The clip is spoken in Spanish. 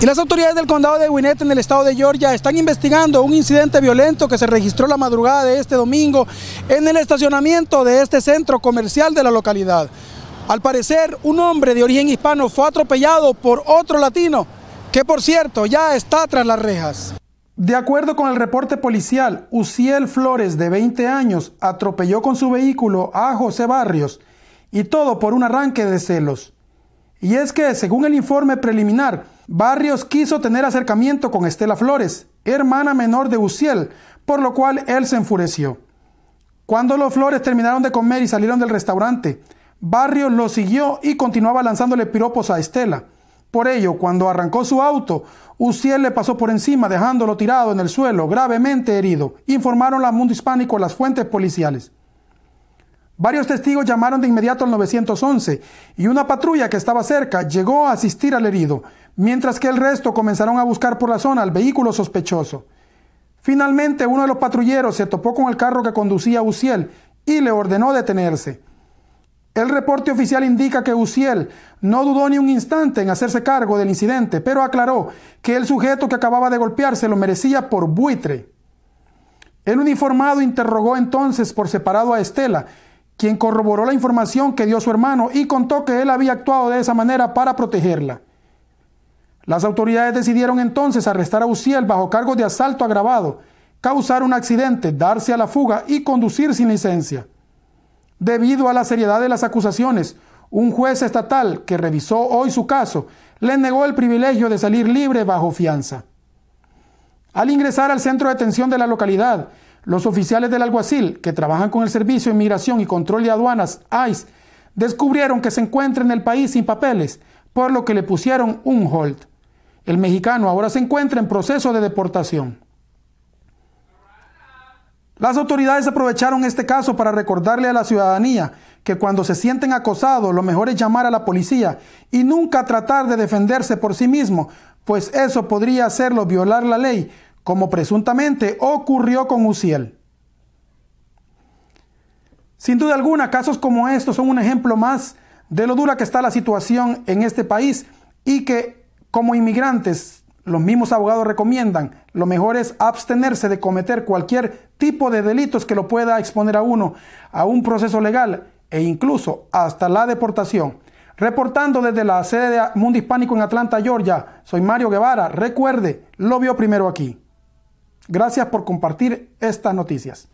Y las autoridades del condado de Winnet en el estado de Georgia están investigando un incidente violento que se registró la madrugada de este domingo en el estacionamiento de este centro comercial de la localidad. Al parecer, un hombre de origen hispano fue atropellado por otro latino, que por cierto ya está tras las rejas. De acuerdo con el reporte policial, Uciel Flores, de 20 años, atropelló con su vehículo a José Barrios, y todo por un arranque de celos. Y es que, según el informe preliminar, Barrios quiso tener acercamiento con Estela Flores, hermana menor de Uciel, por lo cual él se enfureció. Cuando los Flores terminaron de comer y salieron del restaurante, Barrios lo siguió y continuaba lanzándole piropos a Estela. Por ello, cuando arrancó su auto, Uciel le pasó por encima, dejándolo tirado en el suelo, gravemente herido, informaron la Mundo Hispánico las fuentes policiales. Varios testigos llamaron de inmediato al 911 y una patrulla que estaba cerca llegó a asistir al herido, mientras que el resto comenzaron a buscar por la zona al vehículo sospechoso. Finalmente, uno de los patrulleros se topó con el carro que conducía Uciel y le ordenó detenerse. El reporte oficial indica que Uciel no dudó ni un instante en hacerse cargo del incidente, pero aclaró que el sujeto que acababa de golpearse lo merecía por buitre. El uniformado interrogó entonces por separado a Estela, quien corroboró la información que dio su hermano y contó que él había actuado de esa manera para protegerla. Las autoridades decidieron entonces arrestar a Uciel bajo cargo de asalto agravado, causar un accidente, darse a la fuga y conducir sin licencia. Debido a la seriedad de las acusaciones, un juez estatal que revisó hoy su caso le negó el privilegio de salir libre bajo fianza. Al ingresar al centro de detención de la localidad, los oficiales del alguacil que trabajan con el Servicio de Inmigración y Control de Aduanas, ICE, descubrieron que se encuentra en el país sin papeles, por lo que le pusieron un hold. El mexicano ahora se encuentra en proceso de deportación. Las autoridades aprovecharon este caso para recordarle a la ciudadanía que cuando se sienten acosados lo mejor es llamar a la policía y nunca tratar de defenderse por sí mismo, pues eso podría hacerlo violar la ley como presuntamente ocurrió con Usiel. Sin duda alguna, casos como estos son un ejemplo más de lo dura que está la situación en este país y que como inmigrantes, los mismos abogados recomiendan, lo mejor es abstenerse de cometer cualquier tipo de delitos que lo pueda exponer a uno a un proceso legal e incluso hasta la deportación. Reportando desde la sede de Mundo Hispánico en Atlanta, Georgia, soy Mario Guevara. Recuerde, lo vio primero aquí. Gracias por compartir estas noticias.